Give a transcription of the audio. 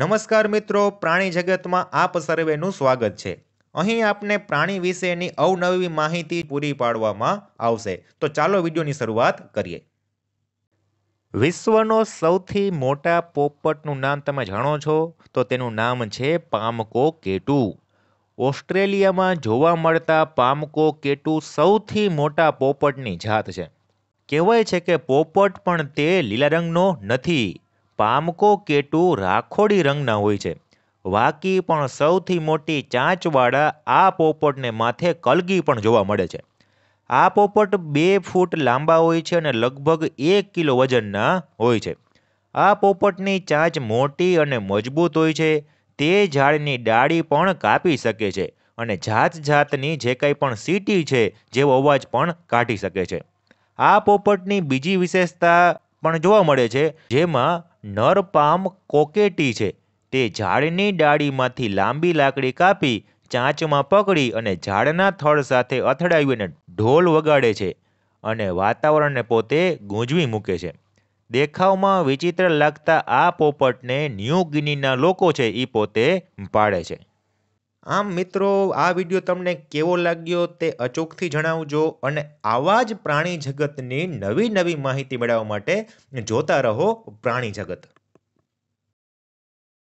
નમસ્કાર મિત્રો પ્રાણી જગતમાં આપ સર્વેનું સ્વાગત છે અહીં આપને પ્રાણી વિશેની અવનવી માહિતી પૂરી પાડવામાં આવશે તો ચાલો વિડીયોની શરૂઆત કરીએ વિશ્વનો સૌથી મોટા પોપટનું નામ તમે જાણો છો તો તેનું નામ છે પામકો કેટુ ઓસ્ટ્રેલિયામાં જોવા મળતા પામકો કેટુ સૌથી મોટા પોપટની જાત છે કહેવાય છે કે પોપટ પણ તે લીલા રંગનો નથી પામકો કેટું રાખોડી રંગના હોય છે વાકી પણ સૌથી મોટી ચાંચવાળા આ પોપટને માથે કલગી પણ જોવા મળે છે આ પોપટ બે ફૂટ લાંબા હોય છે અને લગભગ એક કિલો વજનના હોય છે આ પોપટની ચાંચ મોટી અને મજબૂત હોય છે તે ઝાડની ડાળી પણ કાપી શકે છે અને જાત જાતની જે કંઈ પણ સીટી છે જેવો અવાજ પણ કાઢી શકે છે આ પોપટની બીજી વિશેષતા પણ જોવા મળે છે જેમાં નર પામ કોકેટી છે તે ઝાડની ડાળીમાંથી લાંબી લાકડી કાપી ચાંચમાં પકડી અને ઝાડના થળ સાથે અથડાવીને ઢોલ વગાડે છે અને વાતાવરણને પોતે ગૂંજવી મૂકે છે દેખાવમાં વિચિત્ર લાગતા આ પોપટને ન્યૂ ગિનીના લોકો છે એ પોતે પાડે છે આમ મિત્રો આ વિડીયો તમને કેવો લાગ્યો તે અચૂકથી જણાવજો અને આવા જ પ્રાણી જગતની નવી નવી માહિતી મેળવવા માટે જોતા રહો પ્રાણી જગત